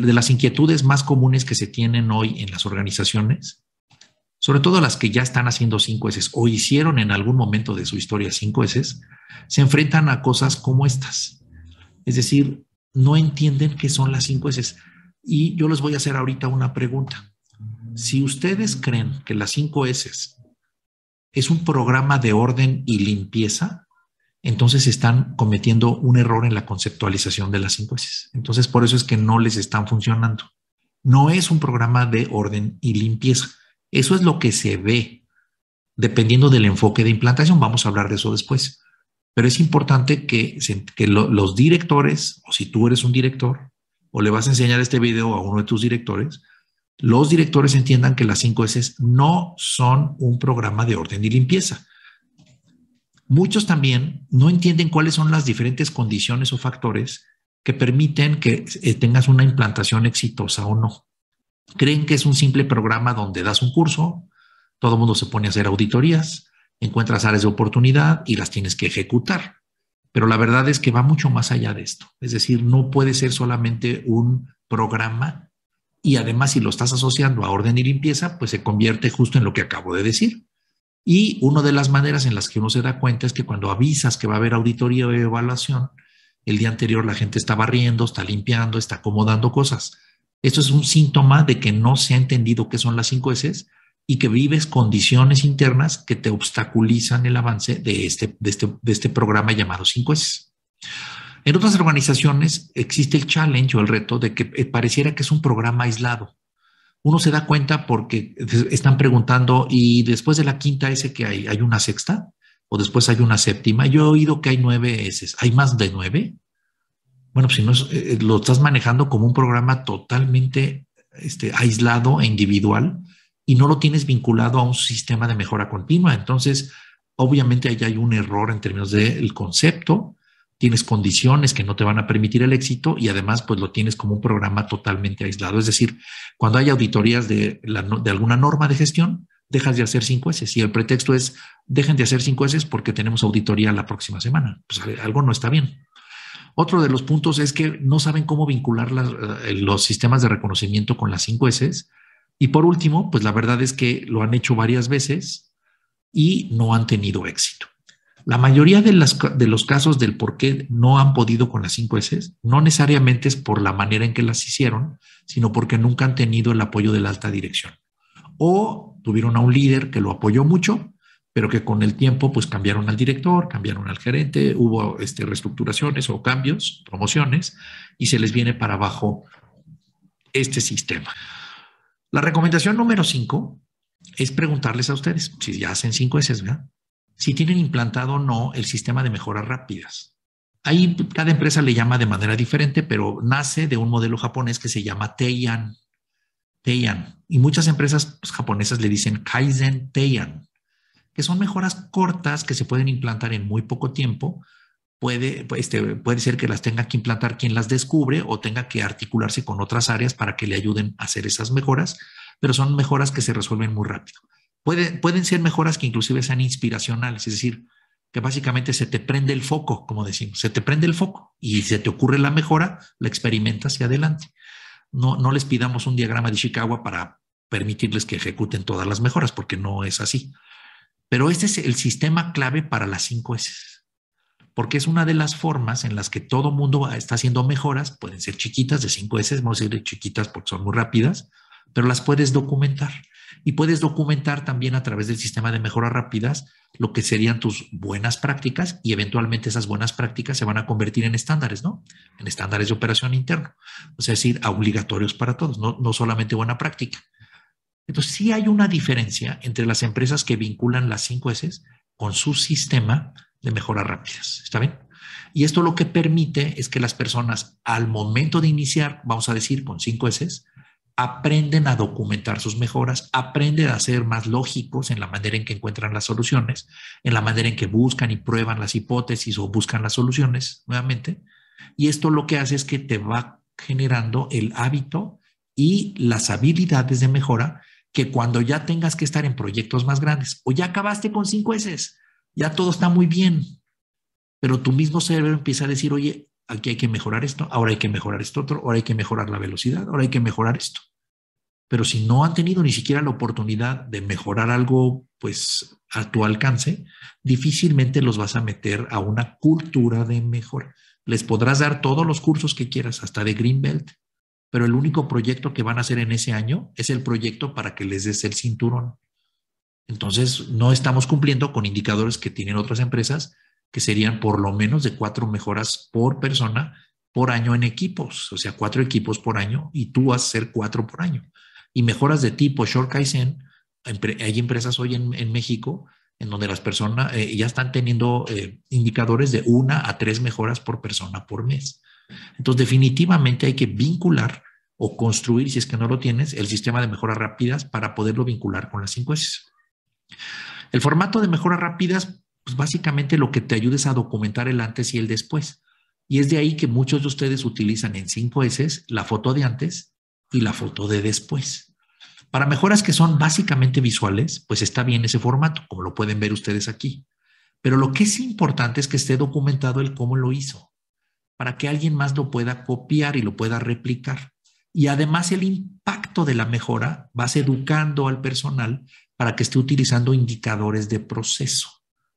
de, las inquietudes más comunes que se tienen hoy en las organizaciones, sobre todo las que ya están haciendo cinco s o hicieron en algún momento de su historia cinco s se enfrentan a cosas como estas. Es decir, no entienden qué son las cinco s Y yo les voy a hacer ahorita una pregunta. Si ustedes creen que las cinco s es un programa de orden y limpieza, entonces están cometiendo un error en la conceptualización de las cinco S. Entonces, por eso es que no les están funcionando. No es un programa de orden y limpieza. Eso es lo que se ve, dependiendo del enfoque de implantación. Vamos a hablar de eso después. Pero es importante que, los directores, o si tú eres un director, o le vas a enseñar este video a uno de tus directores, los directores entiendan que las cinco S no son un programa de orden y limpieza Muchos también no entienden cuáles son las diferentes condiciones o factores que permiten que eh, tengas una implantación exitosa o no. Creen que es un simple programa donde das un curso, todo el mundo se pone a hacer auditorías, encuentras áreas de oportunidad y las tienes que ejecutar. Pero la verdad es que va mucho más allá de esto. Es decir, no puede ser solamente un programa y además si lo estás asociando a orden y limpieza, pues se convierte justo en lo que acabo de decir. Y una de las maneras en las que uno se da cuenta es que cuando avisas que va a haber auditoría de evaluación, el día anterior la gente está barriendo, está limpiando, está acomodando cosas. Esto es un síntoma de que no se ha entendido qué son las cinco S y que vives condiciones internas que te obstaculizan el avance de este, este, este programa llamado cinco s En otras organizaciones existe el challenge o el reto de que eh, pareciera que es un programa aislado uno se da cuenta porque están preguntando, y después de la quinta S que hay, ¿hay una sexta? O después hay una séptima. Yo he oído que hay nueve S. ¿Hay más de nueve? Bueno, pues si no, eh, eh, lo estás manejando como un programa totalmente este, aislado e individual y no lo tienes vinculado a un sistema de mejora continua. Entonces, obviamente ahí hay un error en términos del concepto tienes condiciones que no te van a permitir el éxito y además pues lo tienes como un programa totalmente aislado. Es decir, cuando hay auditorías de, de alguna norma de gestión, dejas de hacer cinco S y el pretexto es dejen de hacer cinco S porque tenemos auditoría la próxima semana. Pues eh, algo no está bien. Otro de los puntos es que no saben cómo vincular eh, los sistemas de reconocimiento con las cinco S. Y por último, pues la verdad es que lo han hecho varias veces y no han tenido éxito. La mayoría de, los casos del por qué no han podido con las cinco S no necesariamente es por la manera en que las hicieron, sino porque nunca han tenido el apoyo de la alta dirección. O tuvieron a un líder que lo apoyó mucho, pero que con el tiempo pues cambiaron al director, cambiaron al gerente, hubo este, reestructuraciones o cambios, promociones, y se les viene para abajo este sistema. La recomendación número cinco es preguntarles a ustedes, si ya hacen cinco S, ¿verdad? si tienen implantado o no el sistema de mejoras rápidas. Ahí cada empresa le llama de manera diferente, pero nace de un modelo japonés que se llama Teian. Teian. Y muchas empresas pues, japonesas le dicen Kaizen Teian, que son mejoras cortas que se pueden implantar en muy poco tiempo. Puede, este, puede ser que las tenga que implantar quien las descubre o tenga que articularse con otras áreas para que le ayuden a hacer esas mejoras, pero son mejoras que se resuelven muy rápido pueden ser mejoras que inclusive sean inspiracionales, es decir, que básicamente se te prende el foco, como decimos, se te prende el foco y se te ocurre la mejora, la experimentas y adelante. No, no les pidamos un diagrama de Chicago para permitirles que ejecuten todas las mejoras, porque no es así. Pero este es el sistema clave para las cinco S, porque es una de las formas en las que todo mundo está haciendo mejoras, pueden ser chiquitas de cinco S, vamos a decir chiquitas porque son muy rápidas, pero las puedes documentar. Y puedes documentar también a través del sistema de mejoras rápidas lo que serían tus buenas prácticas y eventualmente esas buenas prácticas se van a convertir en estándares, ¿no? En estándares de operación interno, es decir, obligatorios para todos, no, solamente buena práctica. Entonces, sí hay una diferencia entre las empresas que vinculan las cinco S con su sistema de mejoras rápidas. ¿Está bien? Y esto lo que permite es que las personas al momento de iniciar, vamos a decir, con cinco S, aprenden a documentar sus mejoras, aprenden a ser más lógicos en la manera en que encuentran las soluciones, en la manera en que buscan y prueban las hipótesis o buscan las soluciones nuevamente. Y esto lo que hace es que te va generando el hábito y las habilidades de mejora que cuando ya tengas que estar en proyectos más grandes o ya acabaste con cinco S, ya todo está muy bien, pero tu mismo cerebro empieza a decir, oye, aquí hay que mejorar esto, ahora hay que mejorar esto otro, ahora hay que mejorar la velocidad, ahora hay que mejorar esto. Pero si no han tenido ni siquiera la oportunidad de mejorar algo, pues a tu alcance, difícilmente los vas a meter a una cultura de mejora. Les podrás dar todos los cursos que quieras, hasta de Greenbelt, pero el único proyecto que van a hacer en ese año es el proyecto para que les des el cinturón. Entonces, no estamos cumpliendo con indicadores que tienen otras empresas que serían por lo menos de cuatro mejoras por persona por año en equipos, o sea, cuatro equipos por año y tú vas a ser cuatro por año. Y mejoras de tipo Short Kaizen, hay empresas hoy en, México en donde las personas eh, ya están teniendo eh, indicadores de una a tres mejoras por persona por mes. Entonces, definitivamente hay que vincular o construir, si es que no lo tienes, el sistema de mejoras rápidas para poderlo vincular con las cinco S. El formato de mejoras rápidas pues, básicamente lo que te ayudes es a documentar el antes y el después. Y es de ahí que muchos de ustedes utilizan en 5S la foto de antes y la foto de después. Para mejoras que son básicamente visuales, pues está bien ese formato, como lo pueden ver ustedes aquí. Pero lo que es importante es que esté documentado el cómo lo hizo, para que alguien más lo pueda copiar y lo pueda replicar. Y además el impacto de la mejora vas educando al personal para que esté utilizando indicadores de proceso.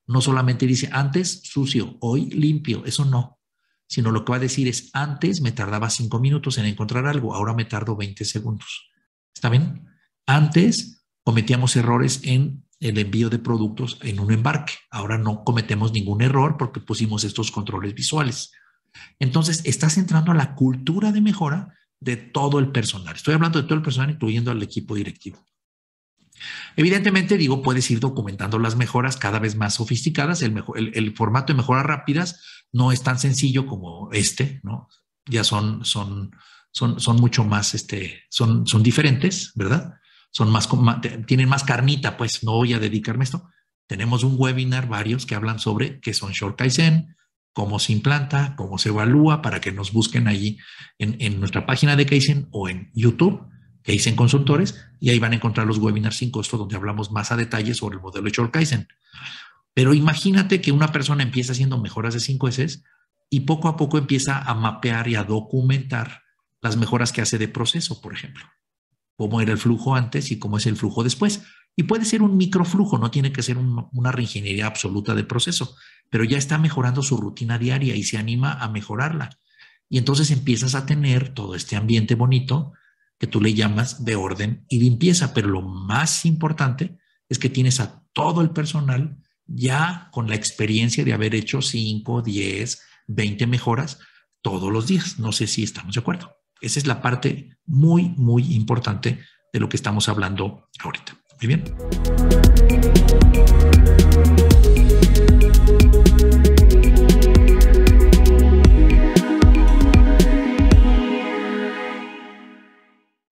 No solamente dice antes sucio, hoy limpio, eso no, sino lo que va a decir es antes me tardaba cinco minutos en encontrar algo, ahora me tardo 20 segundos. ¿Está bien? Antes cometíamos errores en el envío de productos en un embarque. Ahora no cometemos ningún error porque pusimos estos controles visuales. Entonces, estás entrando a la cultura de mejora de todo el personal. Estoy hablando de todo el personal, incluyendo al equipo directivo. Evidentemente, digo, puedes ir documentando las mejoras cada vez más sofisticadas. El, formato de mejoras rápidas no es tan sencillo como este, ¿no? Ya son, son, son, mucho más, este, son, son diferentes, ¿verdad? Son más, tienen más carnita, pues no voy a dedicarme a esto. Tenemos un webinar, varios que hablan sobre qué son Short Kaizen, cómo se implanta, cómo se evalúa, para que nos busquen allí en, en nuestra página de Kaizen o en YouTube ...que dicen Consultores, y ahí van a encontrar los webinars sin costo donde hablamos más a detalle sobre el modelo de Short Kaizen. Pero imagínate que una persona empieza haciendo mejoras de 5 S y poco a poco empieza a mapear y a documentar las mejoras que hace de proceso, por ejemplo. Cómo era el flujo antes y cómo es el flujo después. Y puede ser un microflujo, no tiene que ser una reingeniería absoluta de proceso, pero ya está mejorando su rutina diaria y se anima a mejorarla. Y entonces empiezas a tener todo este ambiente bonito que tú le llamas de orden y limpieza, pero lo más importante es que tienes a todo el personal ya con la experiencia de haber hecho 5, 10, 20 mejoras todos los días. No sé si estamos de acuerdo. Esa es la parte muy, muy importante de lo que estamos hablando ahorita. Muy bien.